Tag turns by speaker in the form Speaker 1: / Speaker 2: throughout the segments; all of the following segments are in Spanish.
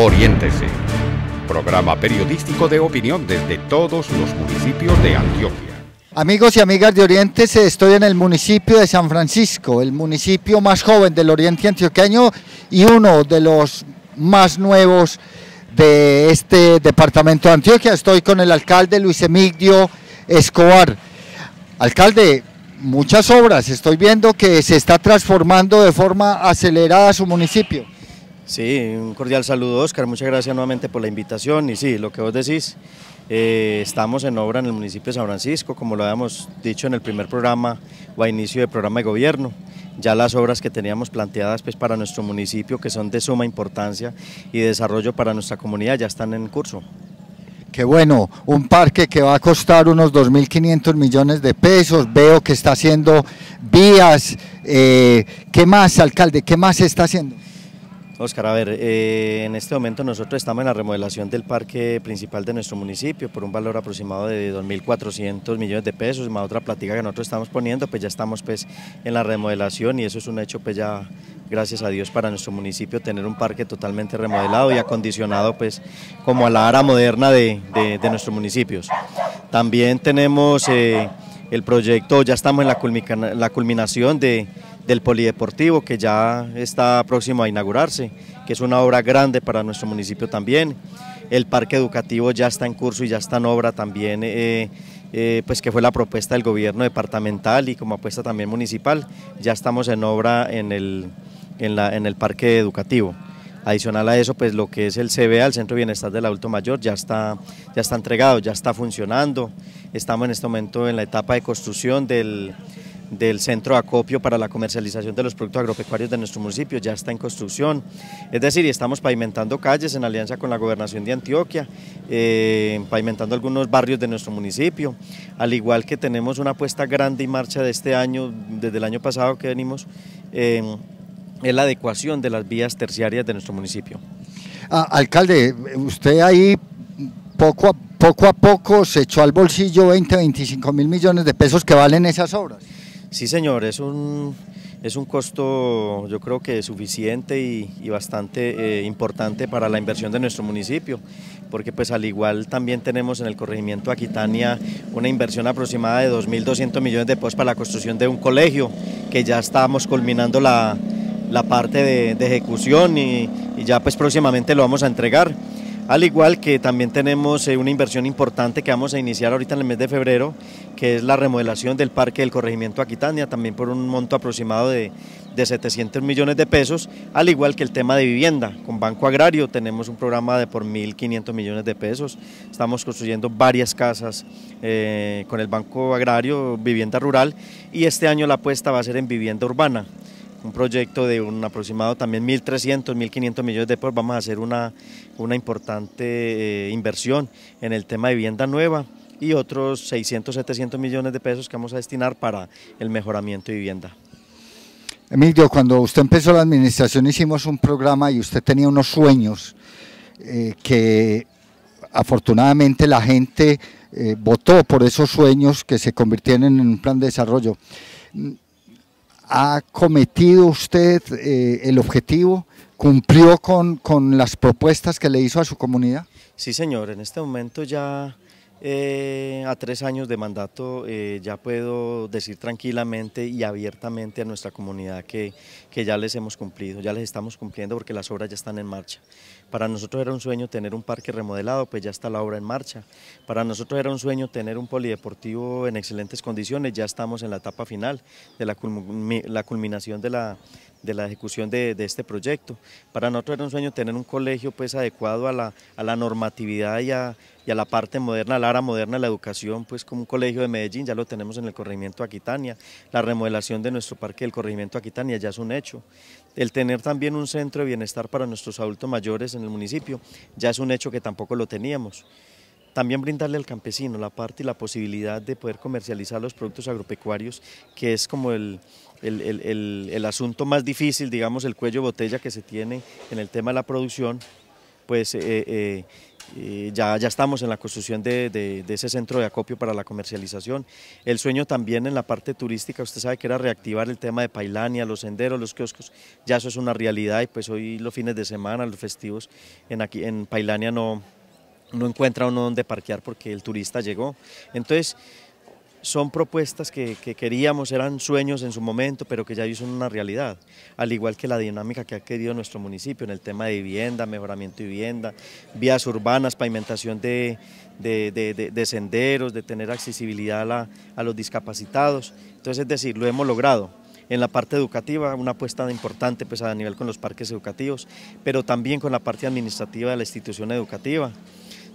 Speaker 1: Oriéntese.
Speaker 2: Programa periodístico de opinión desde todos los municipios de Antioquia. Amigos y amigas de Oriente, estoy en el municipio de San Francisco, el municipio más joven del Oriente Antioqueño y uno de los más nuevos de este departamento de Antioquia. Estoy con el alcalde Luis Emigdio Escobar. Alcalde, muchas obras, estoy viendo que se está transformando de forma acelerada su municipio.
Speaker 1: Sí, un cordial saludo Oscar, muchas gracias nuevamente por la invitación y sí, lo que vos decís, eh, estamos en obra en el municipio de San Francisco, como lo habíamos dicho en el primer programa o a inicio del programa de gobierno, ya las obras que teníamos planteadas pues, para nuestro municipio que son de suma importancia y desarrollo para nuestra comunidad ya están en curso.
Speaker 2: Qué bueno, un parque que va a costar unos 2.500 millones de pesos, veo que está haciendo vías, eh, ¿qué más alcalde, qué más se está haciendo?
Speaker 1: Oscar, a ver, eh, en este momento nosotros estamos en la remodelación del parque principal de nuestro municipio por un valor aproximado de 2.400 millones de pesos, más otra platica que nosotros estamos poniendo, pues ya estamos pues en la remodelación y eso es un hecho pues ya gracias a Dios para nuestro municipio tener un parque totalmente remodelado y acondicionado pues como a la era moderna de, nuestros municipios. También tenemos eh, el proyecto, ya estamos en la culminación de del Polideportivo que ya está próximo a inaugurarse, que es una obra grande para nuestro municipio también. El parque educativo ya está en curso y ya está en obra también, eh, eh, pues que fue la propuesta del gobierno departamental y como apuesta también municipal, ya estamos en obra en el, la, en el parque educativo. Adicional a eso, pues lo que es el CBA, el Centro de Bienestar del Adulto Mayor, ya está, ya está entregado, ya está funcionando. Estamos en este momento en la etapa de construcción del, del centro de acopio para la comercialización de los productos agropecuarios de nuestro municipio, ya está en construcción. Es decir, estamos pavimentando calles en alianza con la gobernación de Antioquia, eh, pavimentando algunos barrios de nuestro municipio, al igual que tenemos una apuesta grande y marcha de este año, desde el año pasado que venimos, en eh, la adecuación de las vías terciarias de nuestro municipio.
Speaker 2: Ah, alcalde, usted ahí poco a poco, a poco se echó al bolsillo 20, 25 mil millones de pesos que valen esas obras.
Speaker 1: Sí, señor, es un, es un costo yo creo que suficiente y, bastante eh, importante para la inversión de nuestro municipio, porque pues al igual también tenemos en el corregimiento Aquitania una inversión aproximada de 2.200 millones de pesos para la construcción de un colegio, que ya estamos culminando la, parte de, ejecución y, y ya pues próximamente lo vamos a entregar. Al igual que también tenemos eh, una inversión importante que vamos a iniciar ahorita en el mes de febrero, que es la remodelación del Parque del Corregimiento Aquitania, también por un monto aproximado de, 700 millones de pesos, al igual que el tema de vivienda. Con Banco Agrario tenemos un programa de por 1.500 millones de pesos, estamos construyendo varias casas eh, con el Banco Agrario, vivienda rural, y este año la apuesta va a ser en vivienda urbana un proyecto de un aproximado también 1.300, 1.500 millones de pesos. Vamos a hacer una, importante eh, inversión en el tema de vivienda nueva y otros 600, 700 millones de pesos que vamos a destinar para el mejoramiento de vivienda.
Speaker 2: Emilio, cuando usted empezó la administración hicimos un programa y usted tenía unos sueños eh, que afortunadamente la gente eh, votó por esos sueños que se convirtieron en un plan de desarrollo ha cometido usted eh, el objetivo, cumplió con, las propuestas que le hizo a su comunidad.
Speaker 1: Sí, señor, en este momento ya eh, a tres años de mandato eh, ya puedo decir tranquilamente y abiertamente a nuestra comunidad que, que ya les hemos cumplido, ya les estamos cumpliendo porque las obras ya están en marcha. Para nosotros era un sueño tener un parque remodelado, pues ya está la obra en marcha. Para nosotros era un sueño tener un polideportivo en excelentes condiciones, ya estamos en la etapa final de la, culminación de la, de la ejecución de, este proyecto. Para nosotros era un sueño tener un colegio pues adecuado a la, normatividad y a, la parte moderna, a la área moderna de la educación, pues como un colegio de Medellín, ya lo tenemos en el corregimiento Aquitania, la remodelación de nuestro parque del corregimiento Aquitania ya es un hecho. El tener también un centro de bienestar para nuestros adultos mayores en el municipio ya es un hecho que tampoco lo teníamos también brindarle al campesino la parte y la posibilidad de poder comercializar los productos agropecuarios, que es como el, el, el, el, asunto más difícil, digamos, el cuello botella que se tiene en el tema de la producción, pues eh, eh, eh, ya, ya estamos en la construcción de, de, ese centro de acopio para la comercialización. El sueño también en la parte turística, usted sabe que era reactivar el tema de Pailania, los senderos, los kioscos, ya eso es una realidad y pues hoy los fines de semana, los festivos, en, aquí, en Pailania no, no encuentra uno donde parquear porque el turista llegó. Entonces, son propuestas que, queríamos, eran sueños en su momento, pero que ya son una realidad, al igual que la dinámica que ha querido nuestro municipio en el tema de vivienda, mejoramiento de vivienda, vías urbanas, pavimentación de, senderos, de tener accesibilidad a, los discapacitados. Entonces, es decir, lo hemos logrado en la parte educativa, una apuesta importante pues, a nivel con los parques educativos, pero también con la parte administrativa de la institución educativa.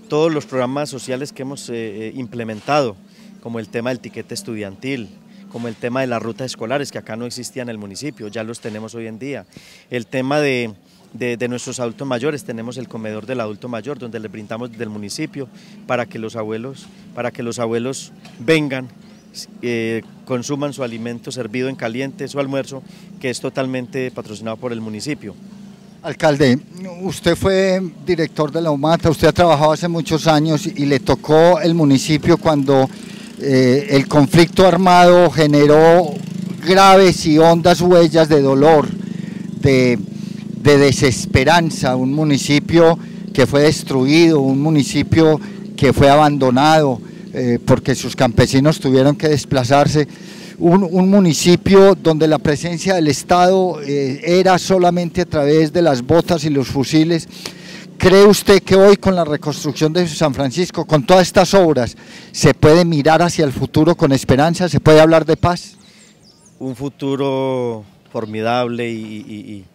Speaker 1: Todos los programas sociales que hemos eh, eh, implementado, como el tema del tiquete estudiantil, como el tema de las rutas escolares, que acá no existían en el municipio, ya los tenemos hoy en día. El tema de, nuestros adultos mayores, tenemos el comedor del adulto mayor, donde les brindamos del municipio para que los abuelos, para que los abuelos vengan, eh, consuman su alimento servido en caliente, su almuerzo, que es totalmente patrocinado por el municipio.
Speaker 2: Alcalde, usted fue director de la UMATA, usted ha trabajado hace muchos años y le tocó el municipio cuando eh, el conflicto armado generó graves y hondas huellas de dolor, de, desesperanza, un municipio que fue destruido, un municipio que fue abandonado eh, porque sus campesinos tuvieron que desplazarse, un, municipio donde la presencia del Estado eh, era solamente a través de las botas y los fusiles ¿Cree usted que hoy con la reconstrucción de San Francisco, con todas estas obras, se puede mirar hacia el futuro con esperanza? ¿Se puede hablar de paz?
Speaker 1: Un futuro formidable y,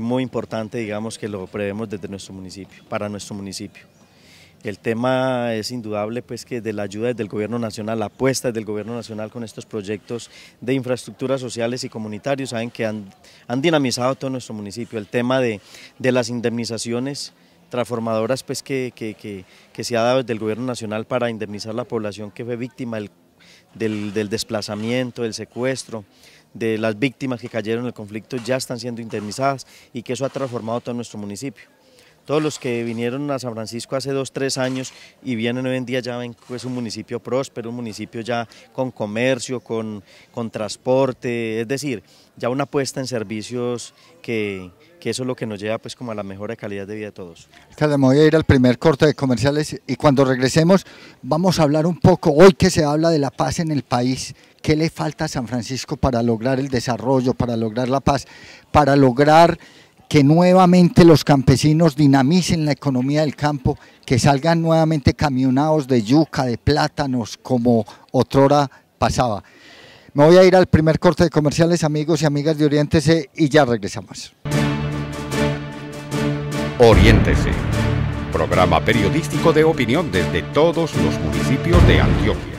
Speaker 1: muy importante, digamos, que lo prevemos desde nuestro municipio, para nuestro municipio. El tema es indudable, pues que de la ayuda del gobierno nacional, la apuesta del gobierno nacional con estos proyectos de infraestructuras sociales y comunitarios, saben que han, dinamizado todo nuestro municipio. El tema de, de las indemnizaciones, transformadoras pues, que, se ha dado desde el gobierno nacional para indemnizar a la población que fue víctima del, desplazamiento, del secuestro, de las víctimas que cayeron en el conflicto ya están siendo indemnizadas y que eso ha transformado todo nuestro municipio todos los que vinieron a San Francisco hace dos, tres años y vienen hoy en día ya ven que es un municipio próspero, un municipio ya con comercio, con, con transporte, es decir, ya una apuesta en servicios que, que eso es lo que nos lleva pues como a la mejora de calidad de vida de todos.
Speaker 2: me voy a ir al primer corte de comerciales y cuando regresemos vamos a hablar un poco, hoy que se habla de la paz en el país, ¿qué le falta a San Francisco para lograr el desarrollo, para lograr la paz, para lograr que nuevamente los campesinos dinamicen la economía del campo, que salgan nuevamente camionados de yuca, de plátanos, como otrora pasaba. Me voy a ir al primer corte de comerciales, amigos y amigas de Oriente C, y ya regresamos.
Speaker 1: Oriéntese.
Speaker 2: Programa periodístico de opinión desde todos los municipios de Antioquia.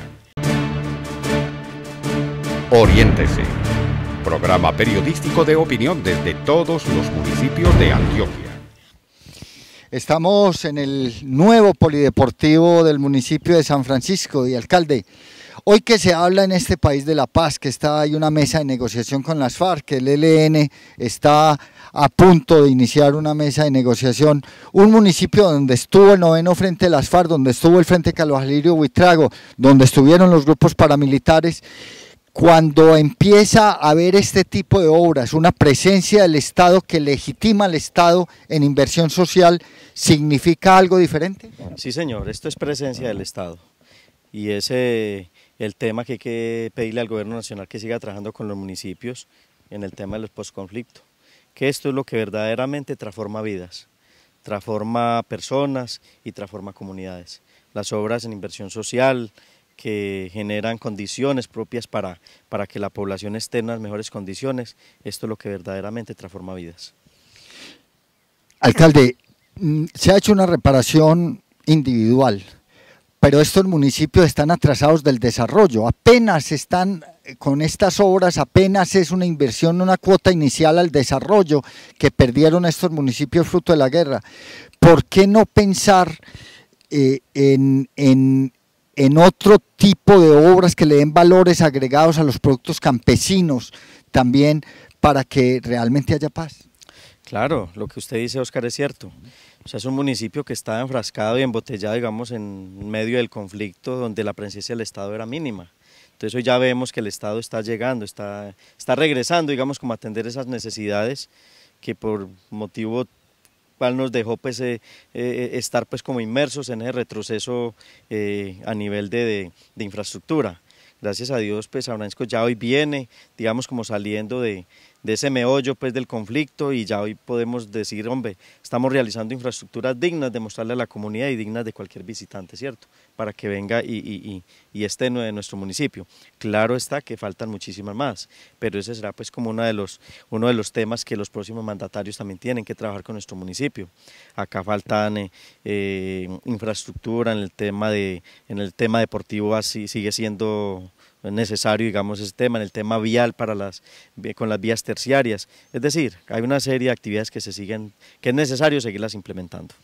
Speaker 2: Oriéntese. Programa periodístico de opinión desde todos los municipios de Antioquia. Estamos en el nuevo polideportivo del municipio de San Francisco y alcalde. Hoy que se habla en este país de la paz, que está hay una mesa de negociación con las FARC, que el ELN está a punto de iniciar una mesa de negociación, un municipio donde estuvo el noveno frente de las FARC, donde estuvo el frente Alirio Huitrago, donde estuvieron los grupos paramilitares, cuando empieza a haber este tipo de obras, una presencia del Estado que legitima al Estado en inversión social, ¿significa algo diferente?
Speaker 1: Sí, señor, esto es presencia del Estado. Y ese el tema que hay que pedirle al gobierno nacional que siga trabajando con los municipios en el tema de los posconflictos, que esto es lo que verdaderamente transforma vidas, transforma personas y transforma comunidades. Las obras en inversión social que generan condiciones propias para, para que la población esté en las mejores condiciones, esto es lo que verdaderamente transforma vidas.
Speaker 2: Alcalde, mm, se ha hecho una reparación individual pero estos municipios están atrasados del desarrollo, apenas están eh, con estas obras apenas es una inversión, una cuota inicial al desarrollo que perdieron estos municipios fruto de la guerra. ¿Por qué no pensar eh, en, en, otro tipo de obras que le den valores agregados a los productos campesinos también para que realmente haya paz?
Speaker 1: Claro, lo que usted dice, Oscar, es cierto. O sea, es un municipio que está enfrascado y embotellado, digamos, en medio del conflicto donde la presencia del Estado era mínima. Entonces hoy ya vemos que el Estado está llegando, está, está regresando, digamos, como atender esas necesidades que por motivo cual nos dejó pues, eh, eh, estar pues, como inmersos en ese retroceso eh, a nivel de, infraestructura gracias a Dios, pues esco ya hoy viene, digamos, como saliendo de, de ese meollo pues, del conflicto y ya hoy podemos decir, hombre, estamos realizando infraestructuras dignas de mostrarle a la comunidad y dignas de cualquier visitante, ¿cierto? Para que venga y, esté en nuestro municipio. Claro está que faltan muchísimas más, pero ese será pues como uno de, los, uno de los temas que los próximos mandatarios también tienen que trabajar con nuestro municipio. Acá faltan eh, eh, infraestructura en el tema, de, en el tema deportivo, así sigue siendo es necesario, digamos, ese tema, en el tema vial para las, con las vías terciarias. Es decir, hay una serie de actividades que se siguen, que es necesario seguirlas implementando.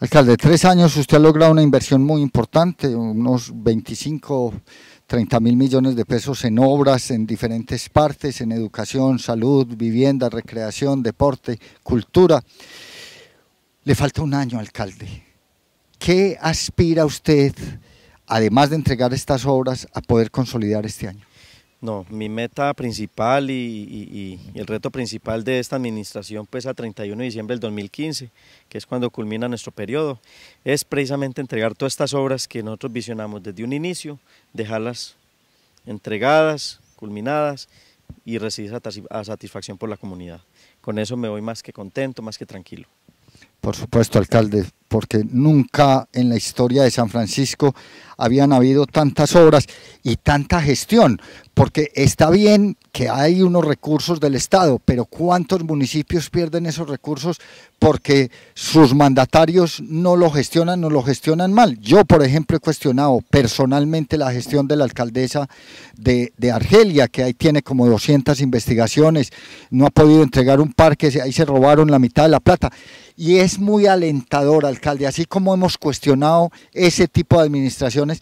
Speaker 2: Alcalde, tres años usted ha logrado una inversión muy importante, unos 25, 30 mil millones de pesos en obras en diferentes partes, en educación, salud, vivienda, recreación, deporte, cultura. Le falta un año, alcalde. ¿Qué aspira usted además de entregar estas obras, a poder consolidar este año?
Speaker 1: No, mi meta principal y, el reto principal de esta administración, pues a 31 de diciembre del 2015, que es cuando culmina nuestro periodo, es precisamente entregar todas estas obras que nosotros visionamos desde un inicio, dejarlas entregadas, culminadas y recibir a satisfacción por la comunidad. Con eso me voy más que contento, más que tranquilo.
Speaker 2: Por supuesto, alcalde, porque nunca en la historia de San Francisco habían habido tantas obras y tanta gestión, porque está bien que hay unos recursos del Estado, pero ¿cuántos municipios pierden esos recursos porque sus mandatarios no lo gestionan, no lo gestionan mal? Yo, por ejemplo, he cuestionado personalmente la gestión de la alcaldesa de, Argelia, que ahí tiene como 200 investigaciones, no ha podido entregar un parque, ahí se robaron la mitad de la plata y es muy alentador, alcalde, así como hemos cuestionado ese tipo de administraciones.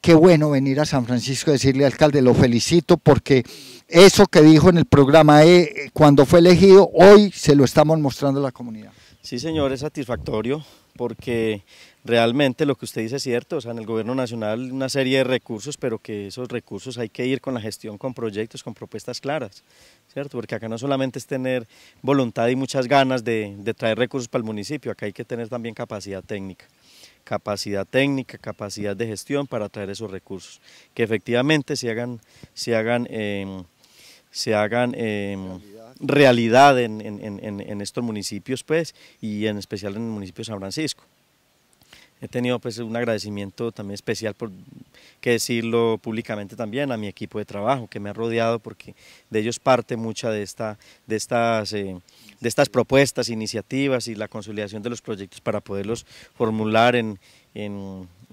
Speaker 2: Qué bueno venir a San Francisco y decirle, alcalde, lo felicito porque eso que dijo en el programa e, cuando fue elegido, hoy se lo estamos mostrando a la comunidad.
Speaker 1: Sí, señor, es satisfactorio porque realmente lo que usted dice es cierto, o sea, en el gobierno nacional una serie de recursos, pero que esos recursos hay que ir con la gestión, con proyectos, con propuestas claras, ¿cierto? Porque acá no solamente es tener voluntad y muchas ganas de, traer recursos para el municipio, acá hay que tener también capacidad técnica capacidad técnica, capacidad de gestión para traer esos recursos, que efectivamente se hagan, se hagan, em, se hagan em, realidad en, en, estos municipios, pues, y en especial en el municipio de San Francisco he tenido pues un agradecimiento también especial por que decirlo públicamente también a mi equipo de trabajo que me ha rodeado porque de ellos parte mucha de esta de estas eh, de estas propuestas, iniciativas y la consolidación de los proyectos para poderlos formular en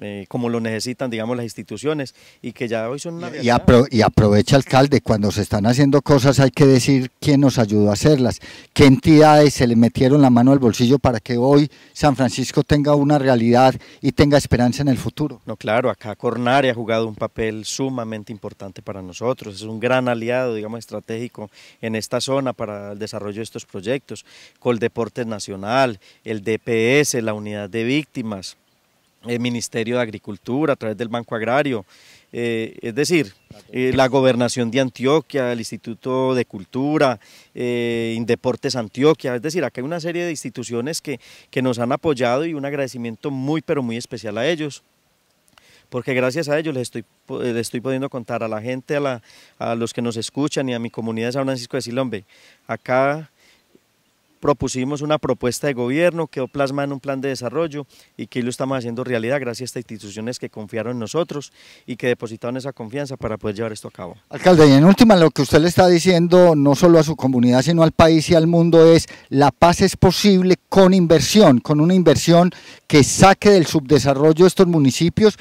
Speaker 1: eh, como lo necesitan, digamos, las instituciones y que ya hoy son una y, y,
Speaker 2: aprovecha, alcalde, cuando se están haciendo cosas hay que decir quién nos ayudó a hacerlas, qué entidades se le metieron la mano al bolsillo para que hoy San Francisco tenga una realidad y tenga esperanza en el futuro.
Speaker 1: No, claro, acá Cornare ha jugado un papel sumamente importante para nosotros, es un gran aliado, digamos, estratégico en esta zona para el desarrollo de estos proyectos, con el Deporte Nacional, el DPS, la unidad de víctimas, el Ministerio de Agricultura, a través del Banco Agrario, eh, es decir, eh, la Gobernación de Antioquia, el Instituto de Cultura, eh, Indeportes Antioquia, es decir, acá hay una serie de instituciones que, nos han apoyado y un agradecimiento muy, pero muy especial a ellos porque gracias a ellos les estoy, estoy pudiendo contar a la gente, a, la, a los que nos escuchan y a mi comunidad de San Francisco de Silombe, acá propusimos una propuesta de gobierno, que plasma en un plan de desarrollo y que lo estamos haciendo realidad gracias a instituciones que confiaron en nosotros y que depositaron esa confianza para poder llevar esto a cabo.
Speaker 2: Alcalde, y en última lo que usted le está diciendo no solo a su comunidad, sino al país y al mundo es la paz es posible con inversión, con una inversión que saque del subdesarrollo de estos municipios,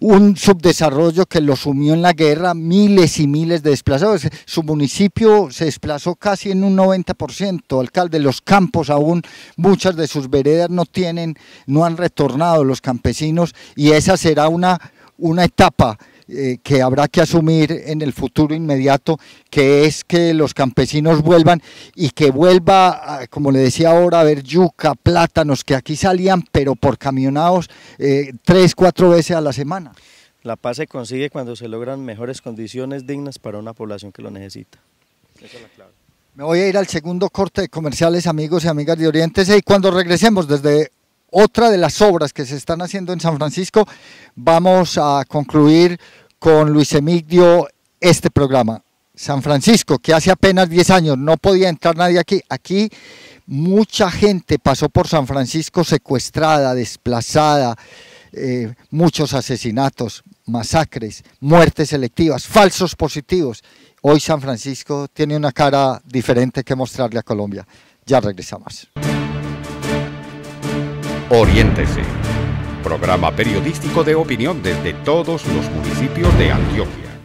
Speaker 2: un subdesarrollo que lo sumió en la guerra, miles y miles de desplazados. Su municipio se desplazó casi en un 90%, alcalde, campos aún, muchas de sus veredas no tienen, no han retornado los campesinos y esa será una, una etapa eh, que habrá que asumir en el futuro inmediato, que es que los campesinos vuelvan y que vuelva, ah, como le decía ahora, a ver yuca, plátanos, que aquí salían, pero por camionados eh, tres, cuatro veces a la semana.
Speaker 1: La paz se consigue cuando se logran mejores condiciones dignas para una población que lo necesita. Esa
Speaker 2: es la clave. Me voy a ir al segundo corte de comerciales, amigos y amigas de Orientes. y cuando regresemos desde otra de las obras que se están haciendo en San Francisco, vamos a concluir con Luis Emilio este programa. San Francisco, que hace apenas 10 años no podía entrar nadie aquí, aquí mucha gente pasó por San Francisco secuestrada, desplazada, eh, muchos asesinatos, masacres, muertes selectivas, falsos positivos hoy San Francisco tiene una cara diferente que mostrarle a Colombia. Ya regresamos.
Speaker 1: Oriéntese,
Speaker 2: programa periodístico de opinión desde todos los municipios de Antioquia.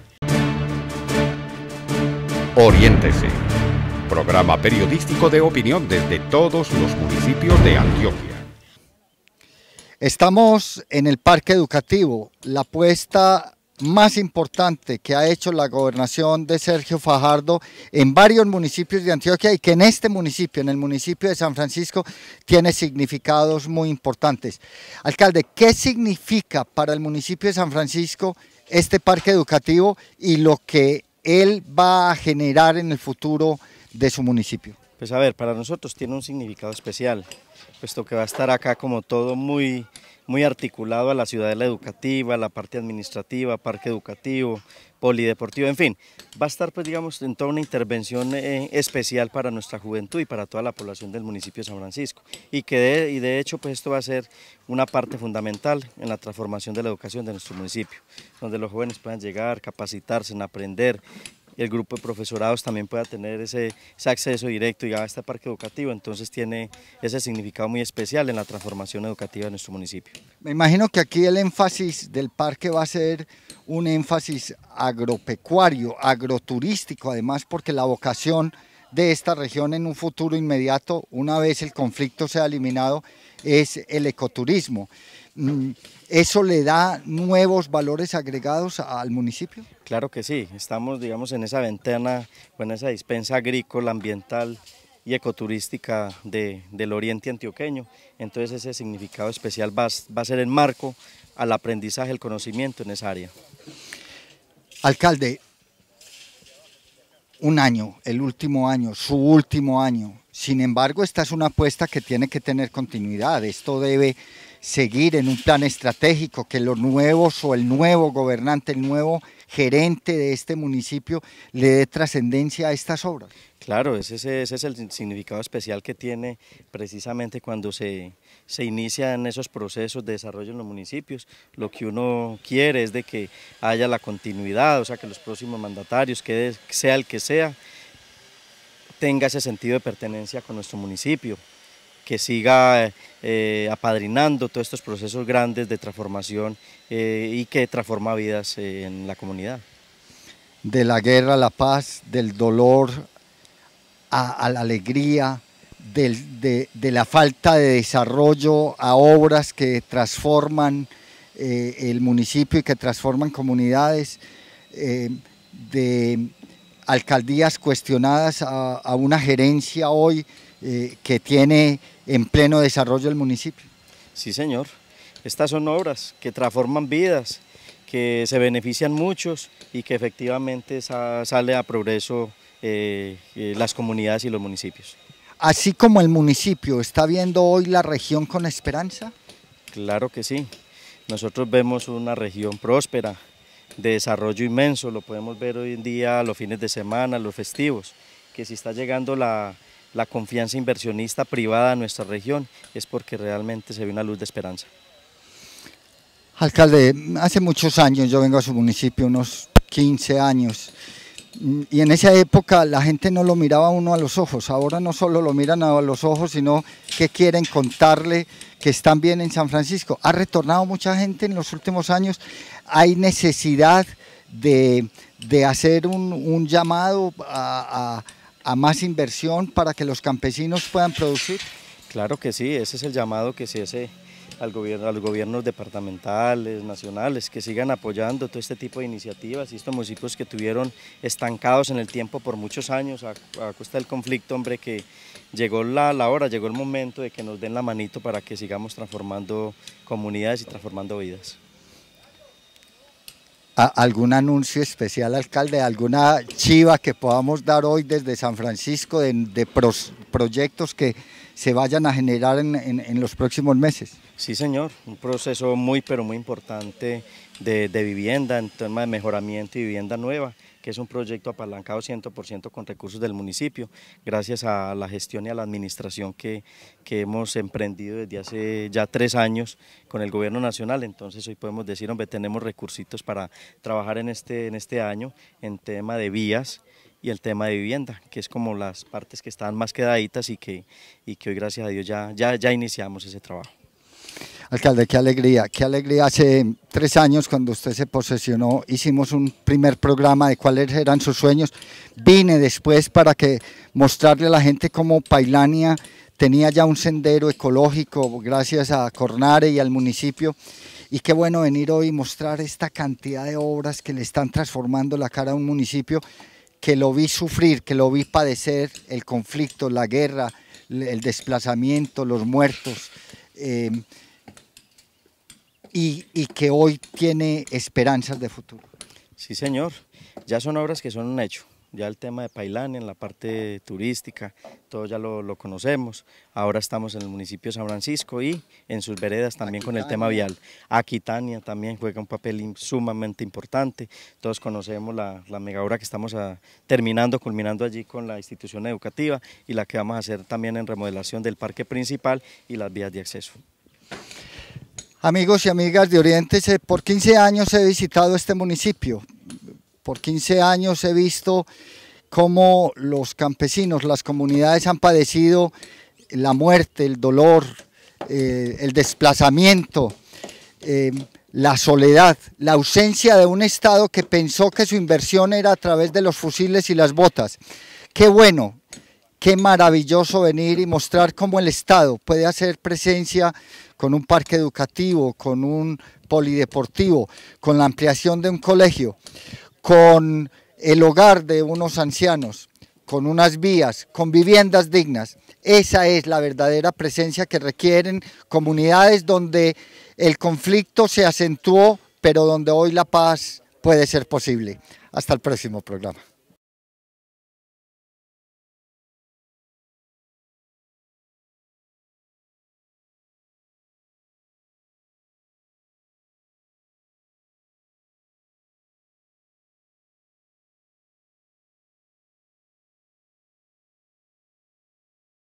Speaker 2: Oriéntese, programa periodístico de opinión desde todos los municipios de Antioquia. Estamos en el parque educativo. La apuesta más importante que ha hecho la gobernación de Sergio Fajardo en varios municipios de Antioquia y que en este municipio, en el municipio de San Francisco, tiene significados muy importantes. Alcalde, ¿qué significa para el municipio de San Francisco este parque educativo y lo que él va a generar en el futuro de su municipio?
Speaker 1: Pues a ver, para nosotros tiene un significado especial, puesto que va a estar acá como todo muy muy articulado a la la educativa, la parte administrativa, parque educativo, polideportivo, en fin, va a estar pues digamos en toda una intervención eh, especial para nuestra juventud y para toda la población del municipio de San Francisco y que de, y de hecho pues esto va a ser una parte fundamental en la transformación de la educación de nuestro municipio, donde los jóvenes puedan llegar, capacitarse en aprender, el grupo de profesorados también pueda tener ese, acceso directo ya a este parque educativo, entonces tiene ese significado muy especial en la transformación educativa de nuestro municipio.
Speaker 2: Me imagino que aquí el énfasis del parque va a ser un énfasis agropecuario, agroturístico, además porque la vocación de esta región en un futuro inmediato, una vez el conflicto sea eliminado, es el ecoturismo. Mm, ¿Eso le da nuevos valores agregados al municipio?
Speaker 1: Claro que sí, estamos digamos en esa ventana, en esa dispensa agrícola, ambiental y ecoturística del oriente antioqueño, entonces ese significado especial va, va a ser el marco al aprendizaje, el conocimiento en esa área.
Speaker 2: Alcalde, un año, el último año, su último año. Sin embargo, esta es una apuesta que tiene que tener continuidad. Esto debe seguir en un plan estratégico, que los nuevos o el nuevo gobernante, el nuevo gerente de este municipio le dé trascendencia a estas obras.
Speaker 1: Claro, ese, es el significado especial que tiene precisamente cuando se, se inician esos procesos de desarrollo en los municipios. Lo que uno quiere es de que haya la continuidad, o sea, que los próximos mandatarios, que sea el que sea, tenga ese sentido de pertenencia con nuestro municipio que siga eh, apadrinando todos estos procesos grandes de transformación eh, y que transforma vidas en la comunidad.
Speaker 2: De la guerra a la paz, del dolor a, la alegría, de, la falta de desarrollo a obras que transforman eh, el municipio y que transforman comunidades, de alcaldías cuestionadas a una gerencia hoy eh, que tiene en pleno desarrollo el municipio.
Speaker 1: Sí, señor. Estas son obras que transforman vidas, que se benefician muchos y que efectivamente sale a progreso eh, eh, las comunidades y los municipios.
Speaker 2: Así como el municipio, ¿está viendo hoy la región con esperanza?
Speaker 1: Claro que sí. Nosotros vemos una región próspera, de desarrollo inmenso, lo podemos ver hoy en día los fines de semana, los festivos, que si está llegando la, la confianza inversionista privada en nuestra región, es porque realmente se ve una luz de esperanza.
Speaker 2: Alcalde, hace muchos años yo vengo a su municipio, unos 15 años, y en esa época la gente no lo miraba uno a los ojos, ahora no solo lo miran a los ojos, sino que quieren contarle que están bien en San Francisco. Ha retornado mucha gente en los últimos años, hay necesidad de, hacer un, llamado a a más inversión para que los campesinos puedan producir?
Speaker 1: Claro que sí, ese es el llamado que se hace al gobierno, a los gobiernos departamentales, nacionales, que sigan apoyando todo este tipo de iniciativas y estos municipios que tuvieron estancados en el tiempo por muchos años a, costa del conflicto, hombre, que llegó la, hora, llegó el momento de que nos den la manito para que sigamos transformando comunidades y transformando vidas
Speaker 2: algún anuncio especial, alcalde, alguna chiva que podamos dar hoy desde San Francisco de, proyectos que se vayan a generar en, los próximos meses.
Speaker 1: Sí, señor, un proceso muy, pero muy importante de, vivienda, en tema de mejoramiento y vivienda nueva es un proyecto apalancado 100% con recursos del municipio, gracias a la gestión y a la administración que, hemos emprendido desde hace ya tres años con el gobierno nacional, entonces hoy podemos decir, hombre, tenemos recursitos para trabajar en este, en este año en tema de vías, y el tema de vivienda, que es como las partes que están más quedaditas y que, y que hoy gracias a Dios ya, ya iniciamos ese trabajo.
Speaker 2: Alcalde, qué alegría, qué alegría. Hace tres años, cuando usted se posesionó, hicimos un primer programa de cuáles eran sus sueños. Vine después para que mostrarle a la gente cómo Pailania tenía ya un sendero ecológico gracias a Cornare y al municipio. Y qué bueno venir hoy y mostrar esta cantidad de obras que le están transformando la cara a un municipio que lo vi sufrir, que lo vi padecer, el conflicto, la guerra, el desplazamiento, los muertos. Em, y, y que hoy tiene esperanzas de futuro.
Speaker 1: Sí, señor. Ya son obras que son un hecho. Ya el tema de Pailán en la parte turística, todo ya lo, conocemos. Ahora estamos en el municipio de San Francisco y en sus veredas también con el tema vial. Aquitania también juega un papel sumamente importante. Todos conocemos la, mega obra que estamos ah, terminando, culminando allí con la institución educativa y la que vamos a hacer también en remodelación del parque principal y las vías de acceso.
Speaker 2: Amigos y amigas de Oriente, por 15 años he visitado este municipio por 15 años he visto cómo los campesinos, las comunidades han padecido la muerte, el dolor, eh, el desplazamiento, eh, la soledad, la ausencia de un Estado que pensó que su inversión era a través de los fusiles y las botas. Qué bueno, qué maravilloso venir y mostrar cómo el Estado puede hacer presencia con un parque educativo, con un polideportivo, con la ampliación de un colegio, con el hogar de unos ancianos, con unas vías, con viviendas dignas. Esa es la verdadera presencia que requieren comunidades donde el conflicto se acentuó, pero donde hoy la paz puede ser posible. Hasta el próximo programa.